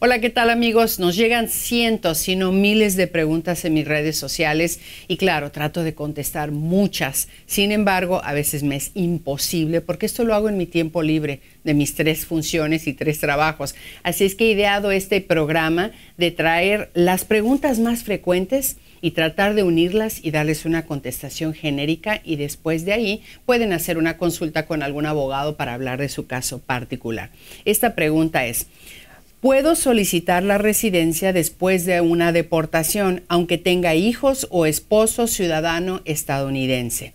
Hola, ¿qué tal amigos? Nos llegan cientos, si no miles de preguntas en mis redes sociales y claro, trato de contestar muchas. Sin embargo, a veces me es imposible porque esto lo hago en mi tiempo libre de mis tres funciones y tres trabajos. Así es que he ideado este programa de traer las preguntas más frecuentes y tratar de unirlas y darles una contestación genérica y después de ahí pueden hacer una consulta con algún abogado para hablar de su caso particular. Esta pregunta es, Puedo solicitar la residencia después de una deportación, aunque tenga hijos o esposo ciudadano estadounidense.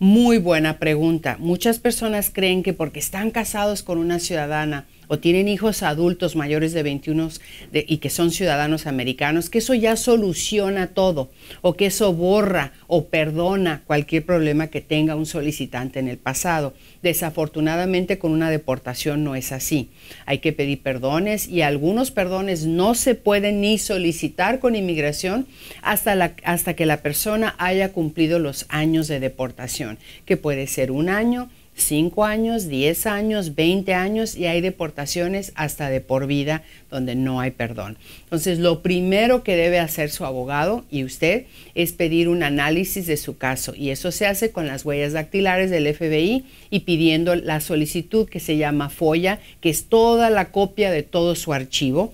Muy buena pregunta. Muchas personas creen que porque están casados con una ciudadana o tienen hijos adultos mayores de 21 y que son ciudadanos americanos, que eso ya soluciona todo o que eso borra o perdona cualquier problema que tenga un solicitante en el pasado. Desafortunadamente con una deportación no es así. Hay que pedir perdones y algunos perdones no se pueden ni solicitar con inmigración hasta, hasta que la persona haya cumplido los años de deportación que puede ser un año, cinco años, diez años, veinte años y hay deportaciones hasta de por vida donde no hay perdón. Entonces, lo primero que debe hacer su abogado y usted es pedir un análisis de su caso y eso se hace con las huellas dactilares del FBI y pidiendo la solicitud que se llama FOIA, que es toda la copia de todo su archivo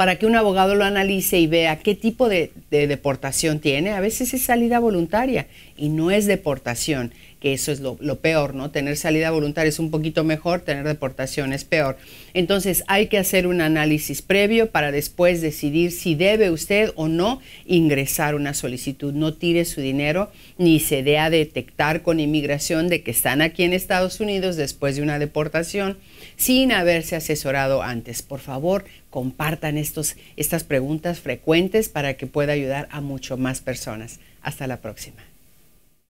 para que un abogado lo analice y vea qué tipo de, deportación tiene. A veces es salida voluntaria y no es deportación, que eso es lo, peor, ¿no? Tener salida voluntaria es un poquito mejor, tener deportación es peor. Entonces hay que hacer un análisis previo para después decidir si debe usted o no ingresar una solicitud. No tire su dinero ni se dé a detectar con inmigración de que están aquí en Estados Unidos después de una deportación sin haberse asesorado antes. Por favor, compartan estos, estas preguntas frecuentes para que pueda ayudar a mucho más personas. Hasta la próxima.